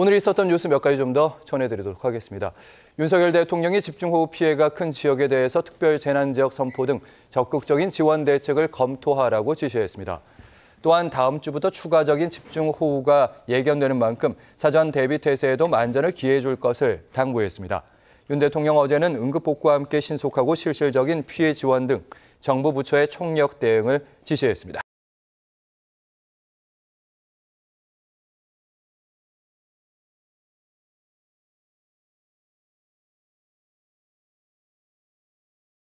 오늘 있었던 뉴스 몇 가지 좀 더 전해드리도록 하겠습니다. 윤석열 대통령이 집중호우 피해가 큰 지역에 대해서 특별 재난지역 선포 등 적극적인 지원 대책을 검토하라고 지시했습니다. 또한 다음 주부터 추가적인 집중호우가 예견되는 만큼 사전 대비 태세에도 만전을 기해 줄 것을 당부했습니다. 윤 대통령 어제는 응급복구와 함께 신속하고 실질적인 피해 지원 등 정부 부처의 총력 대응을 지시했습니다.